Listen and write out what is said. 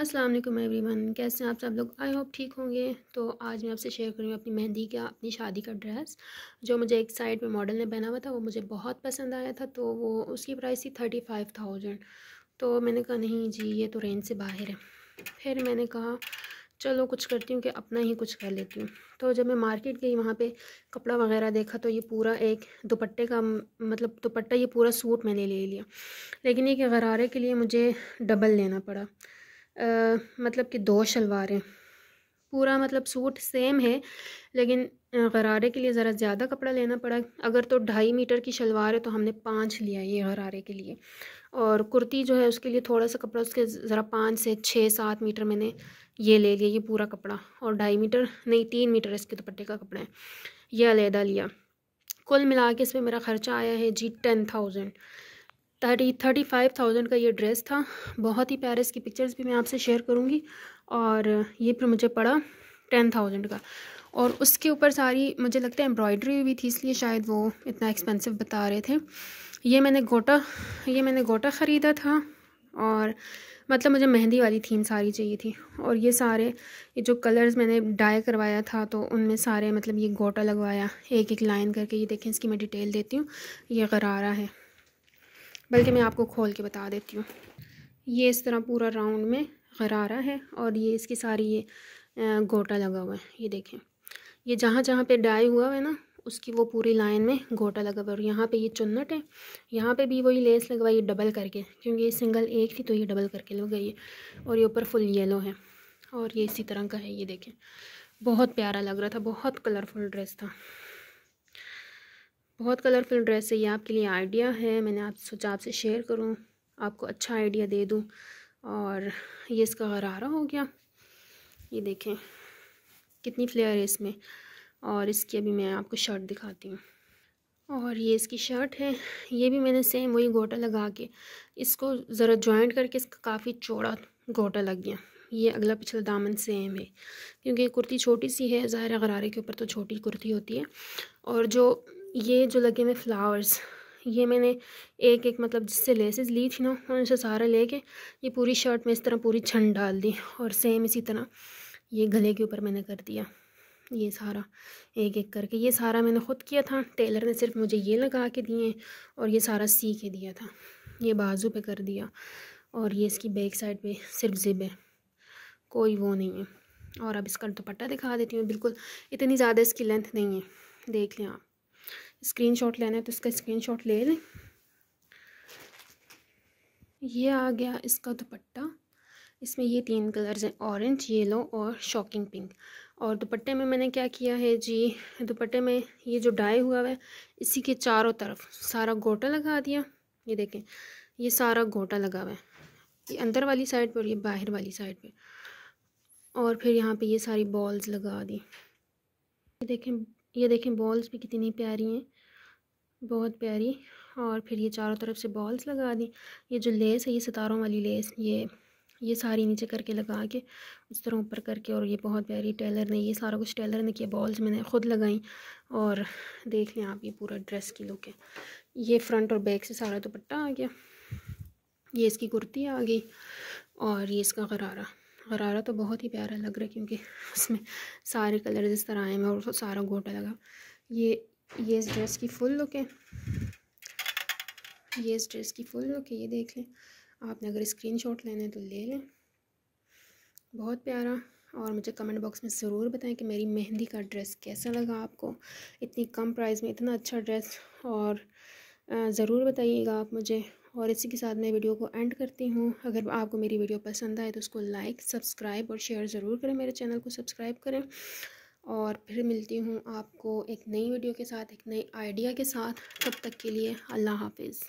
अस्सलाम वालेकुम एवरीवन कैसे हैं आप सब लोग आई होप ठीक होंगे तो आज मैं आपसे शेयर करूँगी अपनी मेहंदी का अपनी शादी का ड्रेस जो मुझे एक साइड में मॉडल ने पहना हुआ था वो मुझे बहुत पसंद आया था तो वो उसकी प्राइस थी थर्टी फाइव थाउजेंड तो मैंने कहा नहीं जी ये तो रेंज से बाहर है फिर मैंने कहा चलो कुछ करती हूँ कि अपना ही कुछ कर लेती हूँ तो जब मैं मार्केट गई वहाँ पे कपड़ा वगैरह देखा तो ये पूरा एक दुपट्टे का मतलब दुपट्टा ये पूरा सूट मैंने ले लिया लेकिन ये गरारे के लिए मुझे डबल लेना पड़ा आ, मतलब कि दो शलवारें पूरा मतलब सूट सेम है लेकिन गरारे के लिए ज़रा ज़्यादा कपड़ा लेना पड़ा अगर तो ढाई मीटर की शलवार है तो हमने पाँच लिया ये गरारे के लिए और कुर्ती जो है उसके लिए थोड़ा सा कपड़ा उसके ज़रा पाँच से छः सात मीटर मैंने ये ले लिया ये पूरा कपड़ा और ढाई मीटर नहीं तीन मीटर इसके दुपट्टे का कपड़ा है यह अलहदा लिया कुल मिला के इसमें मेरा ख़र्चा आया है जी ten thousand thirty thirty five thousand का ये ड्रेस था बहुत ही प्यारे इसकी पिक्चर्स भी मैं आपसे शेयर करूँगी और ये फिर मुझे पड़ा टेन थाउजेंड का और उसके ऊपर सारी मुझे लगता है एम्ब्रॉयडरी भी थी इसलिए शायद वो इतना एक्सपेंसिव बता रहे थे ये मैंने गोटा ये मैंने गोटा ख़रीदा था और मतलब मुझे मेहंदी वाली थीम सारी चाहिए थी और ये सारे ये जो कलर्स मैंने डाई करवाया था तो उनमें सारे मतलब ये गोटा लगवाया एक एक लाइन करके ये देखें इसकी मैं डिटेल देती हूँ ये गरारा है बल्कि मैं आपको खोल के बता देती हूँ ये इस तरह पूरा राउंड में गरारा है और ये इसकी सारी ये गोटा लगा हुआ है ये देखें ये जहाँ जहाँ पे डाई हुआ है ना उसकी वो पूरी लाइन में गोटा लगा हुआ है और यहाँ पे ये चुन्नट है यहाँ पे भी वही लेस लगवाई डबल करके क्योंकि ये सिंगल एक थी तो ये डबल करके लग गई है और ये ऊपर फुल येलो है और ये इसी तरह का है ये देखें बहुत प्यारा लग रहा था बहुत कलरफुल ड्रेस था बहुत कलरफुल ड्रेस है ये आपके लिए आइडिया है मैंने आप सोचा आपसे शेयर करूँ आपको अच्छा आइडिया दे दूँ और ये इसका गरारा हो गया ये देखें कितनी फ्लेयर है इसमें और इसकी अभी मैं आपको शर्ट दिखाती हूँ और ये इसकी शर्ट है ये भी मैंने सेम वही गोटा लगा के इसको ज़रा जॉइंट करके इसका काफ़ी चौड़ा गोटा लग गया ये अगला पिछला दामन सेम है क्योंकि कुर्ती छोटी सी है ज़ाहिर गरारे के ऊपर तो छोटी कुर्ती होती है और जो ये जो लगे हुए फ्लावर्स ये मैंने एक एक मतलब जिससे लेसेस ली थी ना उनसे सारा लेके ये पूरी शर्ट में इस तरह पूरी छन डाल दी और सेम इसी तरह ये गले के ऊपर मैंने कर दिया ये सारा एक एक करके ये सारा मैंने ख़ुद किया था टेलर ने सिर्फ मुझे ये लगा के दिए और ये सारा सी के दिया था ये बाजू पे कर दिया और ये इसकी बैक साइड पे सिर्फ जिब है कोई वो नहीं है और अब इसका दुपट्टा दिखा देती हूँ बिल्कुल इतनी ज़्यादा इसकी लेंथ नहीं है देख लें आप स्क्रीनशॉट लेना है तो इसका स्क्रीनशॉट ले लें ये आ गया इसका दुपट्टा इसमें ये तीन कलर्स हैं ऑरेंज येलो और शॉकिंग पिंक और दुपट्टे में मैंने क्या किया है जी दुपट्टे में ये जो डाई हुआ है इसी के चारों तरफ सारा गोटा लगा दिया ये देखें ये सारा गोटा लगा हुआ है ये अंदर वाली साइड पर ये बाहर वाली साइड पर और फिर यहाँ पे ये सारी बॉल्स लगा दी ये देखें ये देखें बॉल्स भी कितनी प्यारी हैं बहुत प्यारी और फिर ये चारों तरफ से बॉल्स लगा दी ये जो लेस है ये सितारों वाली लेस ये ये सारी नीचे करके लगा के उस तरह ऊपर करके और ये बहुत प्यारी टेलर ने ये सारा कुछ टेलर ने किया बॉल्स मैंने ख़ुद लगाई और देख लें आप ये पूरा ड्रेस की लुक है ये फ्रंट और बैक से सारा दुपट्टा आ गया ये इसकी कुर्ती आ गई और ये इसका गरारा गरारा तो बहुत ही प्यारा लग रहा है क्योंकि उसमें सारे कलर इस तरह आए हैं और सारा गोटा लगा ये ये इस ड्रेस की फुल लुक है ये इस ड्रेस की फुल लुक है ये देख लें आपने अगर स्क्रीन शॉट लेना है तो ले लें बहुत प्यारा और मुझे कमेंट बॉक्स में ज़रूर बताएं कि मेरी मेहंदी का ड्रेस कैसा लगा आपको इतनी कम प्राइस में इतना अच्छा ड्रेस और ज़रूर बताइएगा आप मुझे और इसी के साथ मैं वीडियो को एंड करती हूँ अगर आपको मेरी वीडियो पसंद आए तो उसको लाइक सब्सक्राइब और शेयर ज़रूर करें मेरे चैनल को सब्सक्राइब करें और फिर मिलती हूँ आपको एक नई वीडियो के साथ एक नए आइडिया के साथ तब तक के लिए अल्लाह हाफिज़